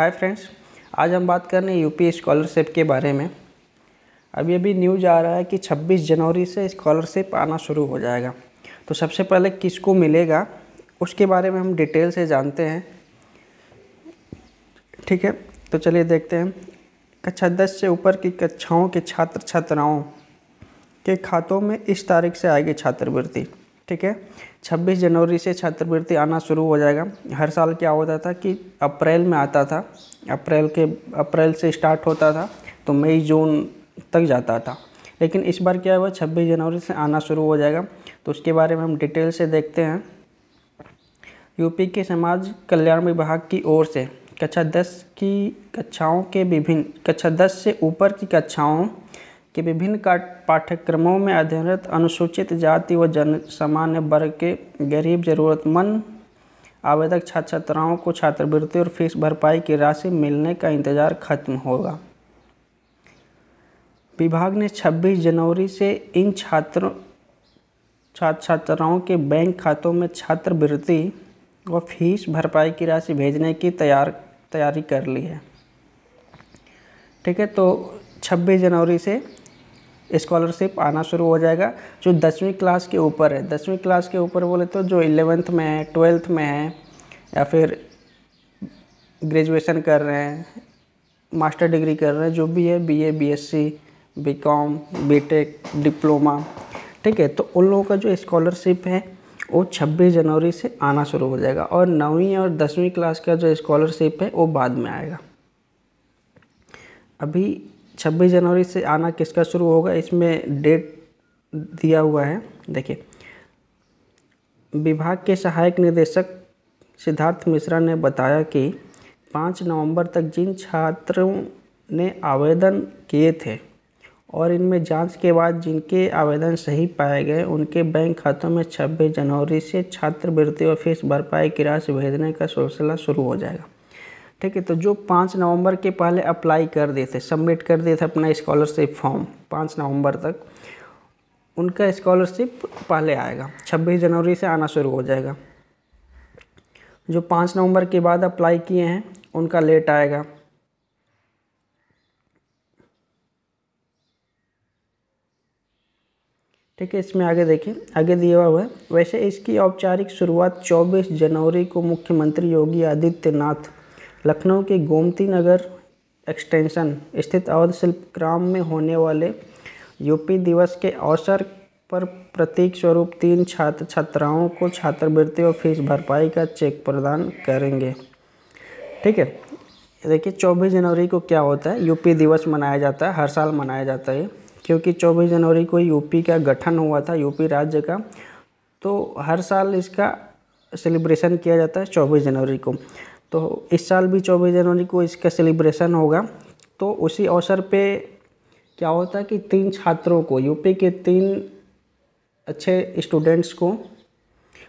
hi friends आज हम बात कर रहे हैं यूपी स्कॉलरशिप के बारे में अभी अभी न्यूज आ रहा है कि 26 जनवरी से स्कॉलरशिप आना शुरू हो जाएगा तो सबसे पहले किसको मिलेगा उसके बारे में हम डिटेल से जानते हैं ठीक है तो चलिए देखते हैं कक्षा दस से ऊपर की कक्षाओं के छात्र छात्राओं के खातों में इस तारीख से आएगी छात्रवृत्ति ठीक है छब्बीस जनवरी से छात्रवृत्ति आना शुरू हो जाएगा हर साल क्या होता था कि अप्रैल में आता था अप्रैल के अप्रैल से स्टार्ट होता था तो मई जून तक जाता था लेकिन इस बार क्या हुआ छब्बीस जनवरी से आना शुरू हो जाएगा तो उसके बारे में हम डिटेल से देखते हैं यूपी के समाज कल्याण विभाग की ओर से कक्षा दस की कक्षाओं के विभिन्न कक्षा दस से ऊपर की कक्षाओं के विभिन्न पाठ्यक्रमों में अध्ययनरत अनुसूचित जाति व जन सामान्य वर्ग के गरीब ज़रूरतमंद आवेदक छात्र छात्राओं को छात्रवृत्ति और फीस भरपाई की राशि मिलने का इंतजार खत्म होगा विभाग ने 26 जनवरी से इन छात्रों छात्र छात्राओं के बैंक खातों में छात्रवृत्ति व फीस भरपाई की राशि भेजने की तैयार तैयारी कर ली है ठीक है तो 26 जनवरी से स्कॉलरशिप आना शुरू हो जाएगा जो दसवीं क्लास के ऊपर है दसवीं क्लास के ऊपर बोले तो जो इलेवेंथ में है ट्वेल्थ में है या फिर ग्रेजुएशन कर रहे हैं मास्टर डिग्री कर रहे हैं जो भी है BA BSc BCom BTech diploma ठीक है तो उन लोगों का जो स्कॉलरशिप है वो 26 जनवरी से आना शुरू हो जाएगा और नौवीं और दसवीं क्लास का जो स्कॉलरशिप है वो बाद में आएगा अभी छब्बीस जनवरी से आना किसका शुरू होगा इसमें डेट दिया हुआ है देखिए विभाग के सहायक निदेशक सिद्धार्थ मिश्रा ने बताया कि पाँच नवंबर तक जिन छात्रों ने आवेदन किए थे और इनमें जांच के बाद जिनके आवेदन सही पाए गए उनके बैंक खातों में 26 जनवरी से छात्रवृत्ति और फीस भरपाई की राशि भेजने का सिलसिला शुरू हो जाएगा ठीक है तो जो पाँच नवंबर के पहले अप्लाई कर दिए थे सबमिट कर दिए थे अपना स्कॉलरशिप फॉर्म पाँच नवंबर तक उनका स्कॉलरशिप पहले आएगा छब्बीस जनवरी से आना शुरू हो जाएगा जो पाँच नवंबर के बाद अप्लाई किए हैं उनका लेट आएगा ठीक है इसमें आगे देखिए आगे दिया हुआ है वैसे इसकी औपचारिक शुरुआत 24 जनवरी को मुख्यमंत्री योगी आदित्यनाथ लखनऊ के गोमती नगर एक्सटेंशन स्थित अवध शिल्पग्राम में होने वाले यूपी दिवस के अवसर पर प्रतीक स्वरूप तीन छात्र छात्राओं को छात्रवृत्ति और फीस भरपाई का चेक प्रदान करेंगे ठीक है देखिए 24 जनवरी को क्या होता है यूपी दिवस मनाया जाता है हर साल मनाया जाता है क्योंकि 24 जनवरी को यूपी का गठन हुआ था यूपी राज्य का तो हर साल इसका सेलिब्रेशन किया जाता है 24 जनवरी को तो इस साल भी चौबीस जनवरी को इसका सेलिब्रेशन होगा तो उसी अवसर पे क्या होता है कि तीन छात्रों को यूपी के तीन अच्छे स्टूडेंट्स को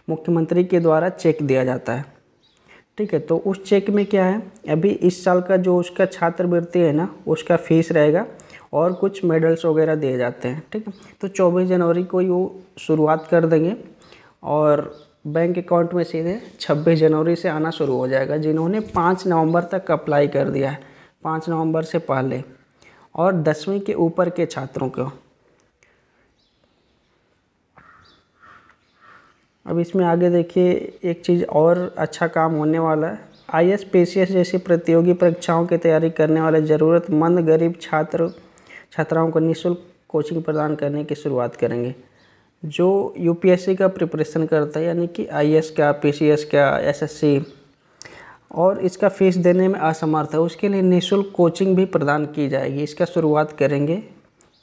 मुख्यमंत्री के द्वारा चेक दिया जाता है ठीक है तो उस चेक में क्या है अभी इस साल का जो उसका छात्रवृत्ति है ना उसका फीस रहेगा और कुछ मेडल्स वगैरह दिए जाते हैं ठीक है तो 24 जनवरी को वो शुरुआत कर देंगे और बैंक अकाउंट में सीधे 26 जनवरी से आना शुरू हो जाएगा जिन्होंने 5 नवंबर तक अप्लाई कर दिया है 5 नवंबर से पहले और दसवीं के ऊपर के छात्रों को अब इसमें आगे देखिए एक चीज़ और अच्छा काम होने वाला है आई एस जैसी प्रतियोगी परीक्षाओं की तैयारी करने वाले ज़रूरतमंद गरीब छात्र छात्राओं को निःशुल्क कोचिंग प्रदान करने की शुरुआत करेंगे जो यूपीएससी का प्रिपरेशन करता है यानी कि आईएएस का पीसीएस का एसएससी और इसका फीस देने में असमर्थ है उसके लिए निःशुल्क कोचिंग भी प्रदान की जाएगी इसका शुरुआत करेंगे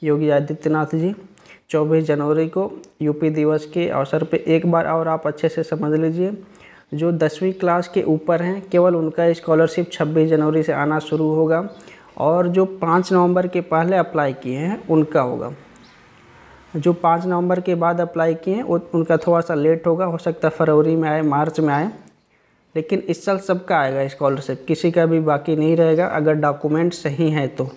योगी आदित्यनाथ जी 24 जनवरी को यूपी दिवस के अवसर पर एक बार और आप अच्छे से समझ लीजिए जो दसवीं क्लास के ऊपर हैं केवल उनका स्कॉलरशिप छब्बीस जनवरी से आना शुरू होगा और जो पाँच नवंबर के पहले अप्लाई किए हैं उनका होगा जो पाँच नवंबर के बाद अप्लाई किए हैं उनका थोड़ा सा लेट होगा हो सकता है फरवरी में आए मार्च में आए लेकिन इस साल सबका आएगा इस्कॉलरशिप किसी का भी बाकी नहीं रहेगा अगर डॉक्यूमेंट सही हैं तो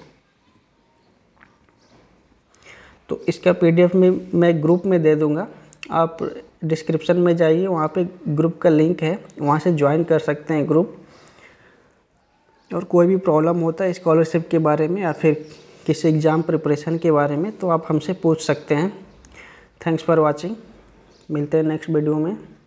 तो इसका पीडीएफ में मैं ग्रुप में दे दूँगा आप डिस्क्रिप्शन में जाइए वहाँ पे ग्रुप का लिंक है वहाँ से ज्वाइन कर सकते हैं ग्रुप और कोई भी प्रॉब्लम होता है इस्कॉलरशिप के बारे में या फिर किसी एग्ज़ाम प्रिपरेशन के बारे में तो आप हमसे पूछ सकते हैं थैंक्स फॉर वॉचिंग मिलते हैं नेक्स्ट वीडियो में